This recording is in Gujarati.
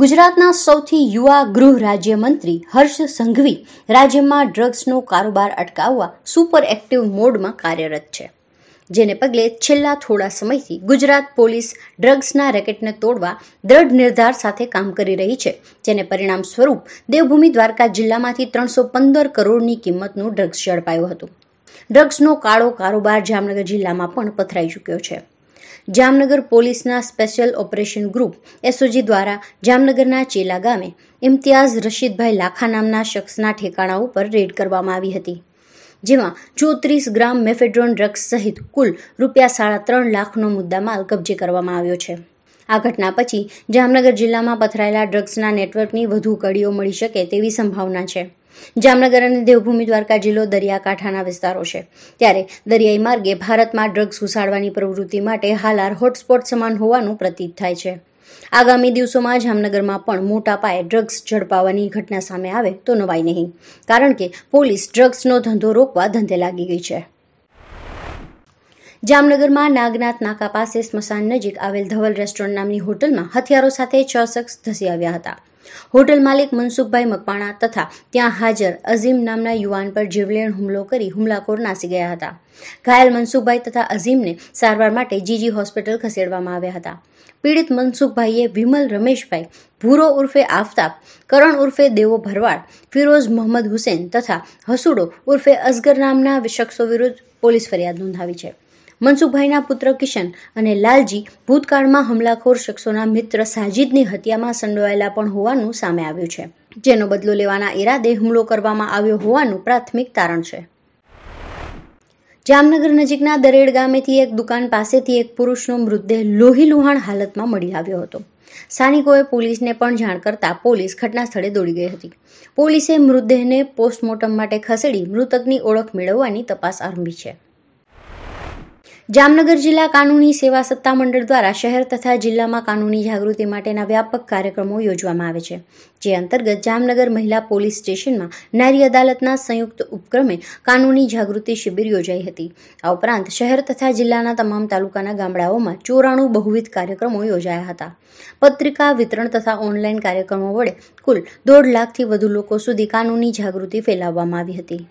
ગુજરાતના સૌથી યુવા ગૃહ રાજ્યમંત્રી હર્ષ સંઘવી રાજ્યમાં ડ્રગ્સનો કારોબાર અટકાવવા સુપર એક્ટિવ મોડમાં કાર્યરત છે જેને પગલે છેલ્લા થોડા સમયથી ગુજરાત પોલીસ ડ્રગ્સના રેકેટને તોડવા દ્રઢ નિર્ધાર સાથે કામ કરી રહી છે જેને પરિણામ સ્વરૂપ દેવભૂમિ દ્વારકા જિલ્લામાંથી ત્રણસો પંદર કરોડની કિંમતનું ડ્રગ્સ ઝડપાયું હતું ડ્રગ્સનો કાળો કારોબાર જામનગર જિલ્લામાં પણ પથરાઈ ચૂક્યો છે જામનગર પોલીસના સ્પેશિયલ ઓપરેશન ગ્રુપ એસઓજી દ્વારા જામનગરના ચેલા ગામે ઇમ્તિયાઝ રશીદભાઈ લાખા નામના શખ્સના ઠેકાણા ઉપર રેડ કરવામાં આવી હતી જેમાં ચોત્રીસ ગ્રામ મેફેડ્રોન ડ્રગ્સ સહિત કુલ રૂપિયા સાડા ત્રણ લાખનો મુદ્દામાલ કબજે કરવામાં આવ્યો છે આ ઘટના પછી જામનગર જિલ્લામાં પથરાયેલા ડ્રગ્સના નેટવર્કની વધુ કડીઓ મળી શકે તેવી સંભાવના છે જામનગર અને દેવભૂમિ દ્વારકા જિલ્લો દરિયાકાંઠાના વિસ્તારો છે ત્યારે દરિયાઈ માર્ગે ભારતમાં ડ્રગ્સ ઘુસાડવાની પ્રવૃત્તિ માટે હાલાર હોટસ્પોટ સમાન હોવાનું પ્રતીત થાય છે આગામી દિવસોમાં જામનગરમાં પણ મોટા પાયે ડ્રગ્સ ઝડપાવાની ઘટના સામે આવે તો નવાય નહીં કારણ કે પોલીસ ડ્રગ્સનો ધંધો રોકવા ધંધે લાગી ગઈ છે જામનગરમાં નાગનાથ નાકા પાસે સ્મશાન નજીક આવેલ ધવલ રેસ્ટોરન્ટ નામની હોટલમાં હથિયારો સાથે છ શખ્સ ધસી આવ્યા હતા હોટલ માલિક મનસુખભાઈ મકવાણા તથા ત્યાં હાજર અઝીમ નામના યુવાન પર જીવલેણ હુમલો કરી હુમલાખોર નાસી ગયા હતા ઘાયલ મનસુખભાઈ તથા અઝીમને સારવાર માટે જીજી હોસ્પિટલ ખસેડવામાં આવ્યા હતા પીડિત મનસુખભાઈએ વિમલ રમેશભાઈ ભૂરો ઉર્ફે આફતાબ કરણ ઉર્ફે દેવો ભરવાડ ફિરોઝ મોહમ્મદ હુસેન તથા હસુડો ઉર્ફે અસગર નામના શખ્સો વિરુદ્ધ પોલીસ ફરિયાદ નોંધાવી છે મનસુખભાઈના પુત્ર કિશન અને લાલજી ભૂતકાળમાં હુમલાખોર શખ્સોના મિત્ર સાજિદની હત્યામાં સંડોવાયેલા પણ હોવાનું સામે આવ્યું છે જેનો બદલો લેવાના ઈરાદે હુમલો કરવામાં આવ્યો હોવાનું પ્રાથમિક તારણ છે જામનગર નજીકના દરેડ ગામેથી એક દુકાન પાસેથી એક પુરુષનો મૃતદેહ લોહી લુહાણ હાલતમાં મળી આવ્યો હતો સ્થાનિકોએ પોલીસને પણ જાણ કરતા પોલીસ ઘટના સ્થળે દોડી ગઈ હતી પોલીસે મૃતદેહને પોસ્ટમોર્ટમ માટે ખસેડી મૃતકની ઓળખ મેળવવાની તપાસ આરંભી છે જામનગર જિલ્લા કાનૂની સેવા સત્તામંડળ દ્વારા શહેર તથા જિલ્લામાં કાનૂની જાગૃતિ માટેના વ્યાપક કાર્યક્રમો યોજવામાં આવે છે જે અંતર્ગત જામનગર મહિલા પોલીસ સ્ટેશનમાં નારી અદાલતના સંયુક્ત ઉપક્રમે કાનૂની જાગૃતિ શિબિર યોજાઈ હતી આ ઉપરાંત શહેર તથા જિલ્લાના તમામ તાલુકાના ગામડાઓમાં ચોરાણું બહુવિધ કાર્યક્રમો યોજાયા હતા પત્રિકા વિતરણ તથા ઓનલાઈન કાર્યક્રમો વડે કુલ દોઢ લાખથી વધુ લોકો સુધી કાનૂની જાગૃતિ ફેલાવવામાં આવી હતી